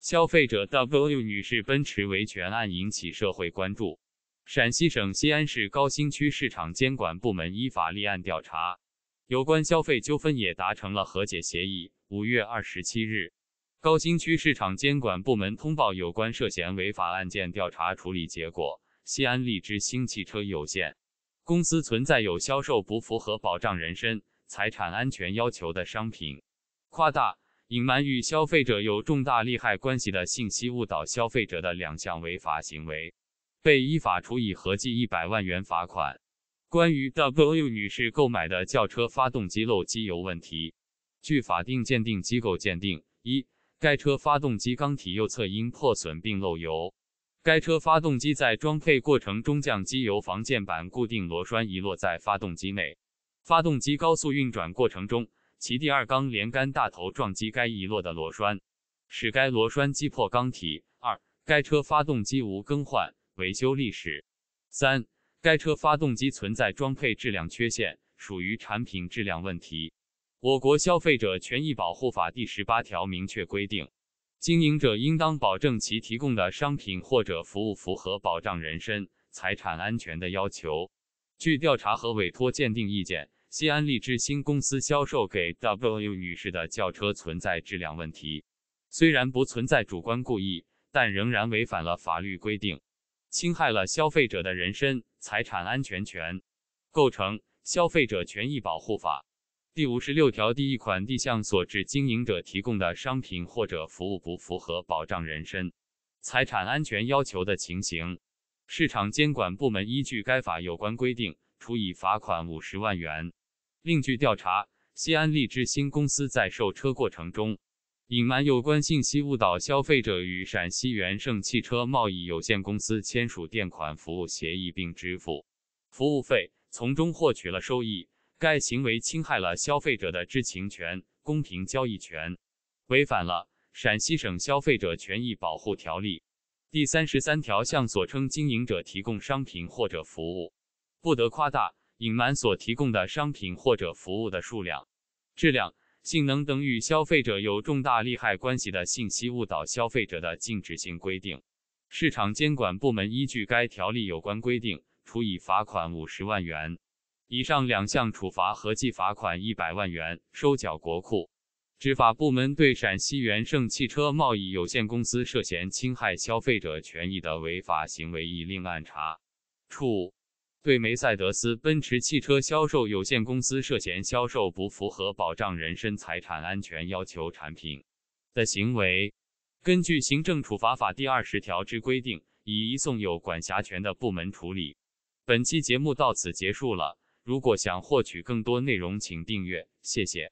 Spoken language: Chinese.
消费者 W 女士奔驰维权案引起社会关注，陕西省西安市高新区市场监管部门依法立案调查，有关消费纠纷也达成了和解协议。五月二十七日，高新区市场监管部门通报有关涉嫌违法案件调查处理结果：西安荔枝星汽车有限公司存在有销售不符合保障人身财产安全要求的商品，夸大。隐瞒与消费者有重大利害关系的信息，误导消费者的两项违法行为，被依法处以合计一百万元罚款。关于 W 女士购买的轿车发动机漏机油问题，据法定鉴定机构鉴定，一该车发动机缸体右侧因破损并漏油，该车发动机在装配过程中将机油防溅板固定螺栓遗落在发动机内，发动机高速运转过程中。其第二缸连杆大头撞击该遗落的螺栓，使该螺栓击破缸体。二、该车发动机无更换维修历史。三、该车发动机存在装配质量缺陷，属于产品质量问题。我国消费者权益保护法第十八条明确规定，经营者应当保证其提供的商品或者服务符合保障人身、财产安全的要求。据调查和委托鉴定意见。西安利之星公司销售给 W 女士的轿车存在质量问题，虽然不存在主观故意，但仍然违反了法律规定，侵害了消费者的人身、财产安全权，构成《消费者权益保护法》第五十六条第一款第项所指经营者提供的商品或者服务不符合保障人身、财产安全要求的情形。市场监管部门依据该法有关规定，处以罚款五十万元。另据调查，西安利之星公司在售车过程中隐瞒有关信息，误导消费者，与陕西元盛汽车贸易有限公司签署垫款服务协议并支付服务费，从中获取了收益。该行为侵害了消费者的知情权、公平交易权，违反了《陕西省消费者权益保护条例》第三十三条，向所称经营者提供商品或者服务，不得夸大。隐瞒所提供的商品或者服务的数量、质量、性能等与消费者有重大利害关系的信息，误导消费者的禁止性规定。市场监管部门依据该条例有关规定，处以罚款五十万元以上，两项处罚合计罚款一百万元，收缴国库。执法部门对陕西元盛汽车贸易有限公司涉嫌侵害消费者权益的违法行为，已另案查处。对梅赛德斯奔驰汽车销售有限公司涉嫌销售不符合保障人身财产安全要求产品的行为，根据《行政处罚法》第二十条之规定，已移送有管辖权的部门处理。本期节目到此结束了。如果想获取更多内容，请订阅。谢谢。